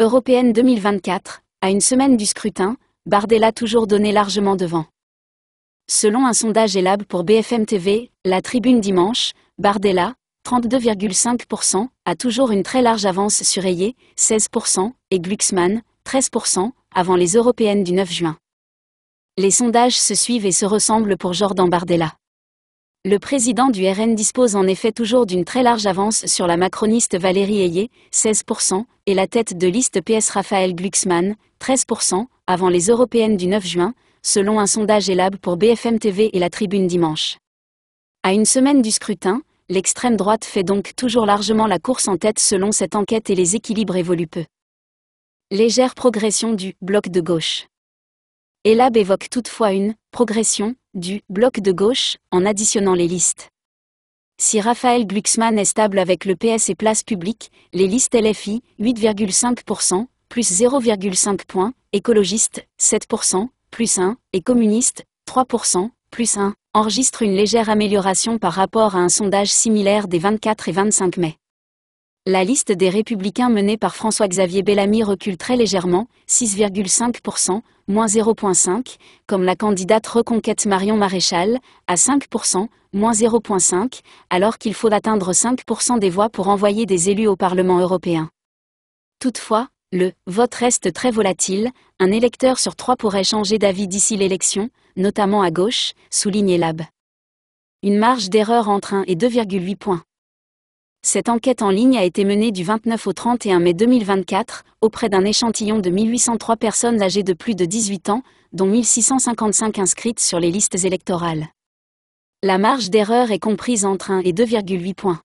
européenne 2024, à une semaine du scrutin, Bardella toujours donné largement devant. Selon un sondage élable pour BFM TV, la tribune dimanche, Bardella, 32,5%, a toujours une très large avance sur Ayé, 16%, et Glucksmann, 13%, avant les européennes du 9 juin. Les sondages se suivent et se ressemblent pour Jordan Bardella. Le président du RN dispose en effet toujours d'une très large avance sur la macroniste Valérie Ayé, 16%, et la tête de liste PS Raphaël Glucksmann, 13%, avant les européennes du 9 juin, selon un sondage Elab pour BFM TV et la Tribune dimanche. À une semaine du scrutin, l'extrême droite fait donc toujours largement la course en tête selon cette enquête et les équilibres évoluent peu. Légère progression du bloc de gauche. Elab évoque toutefois une progression du bloc de gauche en additionnant les listes. Si Raphaël Glucksmann est stable avec le PS et Place publique, les listes LFI, 8,5%, plus 0,5 points, écologistes, 7%, plus 1, et communistes, 3%, plus 1, enregistrent une légère amélioration par rapport à un sondage similaire des 24 et 25 mai la liste des républicains menée par François-Xavier Bellamy recule très légèrement, 6,5%, moins 0,5, comme la candidate reconquête Marion Maréchal, à 5%, moins 0,5, alors qu'il faut atteindre 5% des voix pour envoyer des élus au Parlement européen. Toutefois, le vote reste très volatile, un électeur sur trois pourrait changer d'avis d'ici l'élection, notamment à gauche, souligne Lab. Une marge d'erreur entre 1 et 2,8 points. Cette enquête en ligne a été menée du 29 au 31 mai 2024 auprès d'un échantillon de 1803 personnes âgées de plus de 18 ans, dont 1655 inscrites sur les listes électorales. La marge d'erreur est comprise entre 1 et 2,8 points.